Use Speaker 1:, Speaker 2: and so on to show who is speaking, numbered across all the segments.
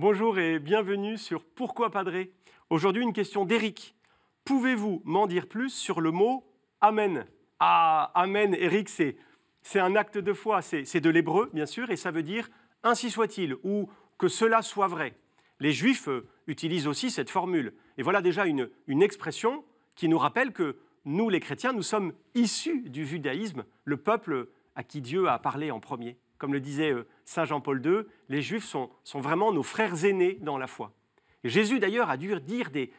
Speaker 1: Bonjour et bienvenue sur Pourquoi Padré Aujourd'hui, une question d'Éric. Pouvez-vous m'en dire plus sur le mot Amen Ah, Amen, Éric, c'est, un acte de foi, c'est, de l'hébreu, bien sûr, et ça veut dire ainsi soit-il ou que cela soit vrai. Les Juifs euh, utilisent aussi cette formule. Et voilà déjà une expression qui nous rappelle que nous, les chrétiens, nous sommes issus du judaïsme, le peuple à qui Dieu a parlé en premier comme le disait euh, Saint Jean-Paul II, les Juifs sont, vraiment nos frères aînés dans la foi. Jésus d'ailleurs a dû dire des,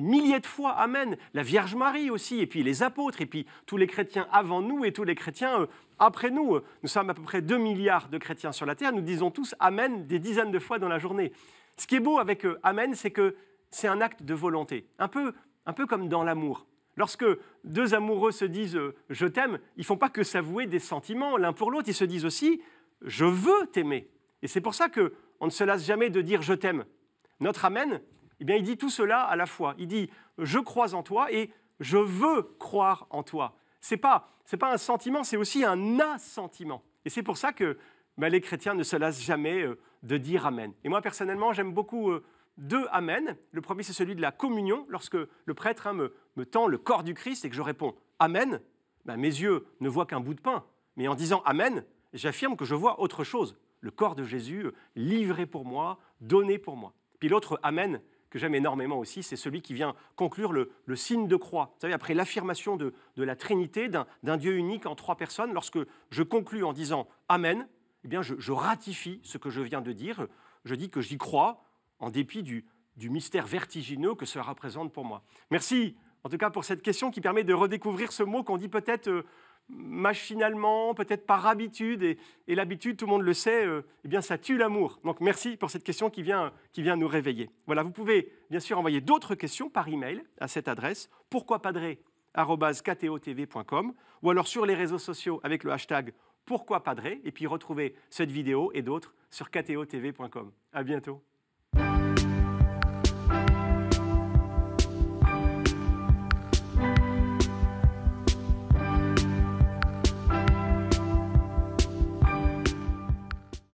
Speaker 1: milliers de fois Amen, la Vierge Marie aussi, et puis les apôtres, et puis tous les chrétiens avant nous et tous les chrétiens euh, après nous. Euh, nous sommes à peu près 2 milliards de chrétiens sur la Terre, nous disons tous Amen des dizaines de fois dans la journée. Ce qui est beau avec Amen, c'est que c'est un acte de volonté, un peu, un peu comme dans l'amour. Lorsque deux amoureux se disent euh, ⁇ je t'aime ⁇ ils ne font pas que s'avouer des sentiments l'un pour l'autre, ils se disent aussi ⁇ je veux t'aimer ⁇ Et c'est pour ça qu'on ne se lasse jamais de dire ⁇ je t'aime ⁇ Notre Amen, eh bien, il dit tout cela à la fois. Il dit ⁇ je crois en toi ⁇ et ⁇ je veux croire en toi ⁇ Ce n'est pas, un sentiment, c'est aussi un assentiment. Et c'est pour ça que ben, les chrétiens ne se lassent jamais euh, de dire Amen. Et moi, personnellement, j'aime beaucoup... Euh, deux Amen. Le premier, c'est celui de la communion, lorsque le prêtre hein, me, tend le corps du Christ et que je réponds Amen, ben, mes yeux ne voient qu'un bout de pain. Mais en disant Amen, j'affirme que je vois autre chose, le corps de Jésus livré pour moi, donné pour moi. Puis l'autre Amen que j'aime énormément aussi, c'est celui qui vient conclure le, signe de croix. Vous savez, après l'affirmation de, la Trinité, d'un, Dieu unique en trois personnes, lorsque je conclus en disant Amen, eh bien je ratifie ce que je viens de dire, je dis que j'y crois, en dépit du, du mystère vertigineux que cela représente pour moi. Merci en tout cas pour cette question qui permet de redécouvrir ce mot qu'on dit peut-être euh, machinalement, peut-être par habitude, et, l'habitude, tout le monde le sait, euh, eh bien ça tue l'amour. Donc merci pour cette question qui vient, qui vient nous réveiller. Voilà, vous pouvez bien sûr envoyer d'autres questions par email à cette adresse, pourquoipadré.com ou alors sur les réseaux sociaux avec le hashtag pourquoipadré, et puis retrouver cette vidéo et d'autres sur ktotv.com. À bientôt.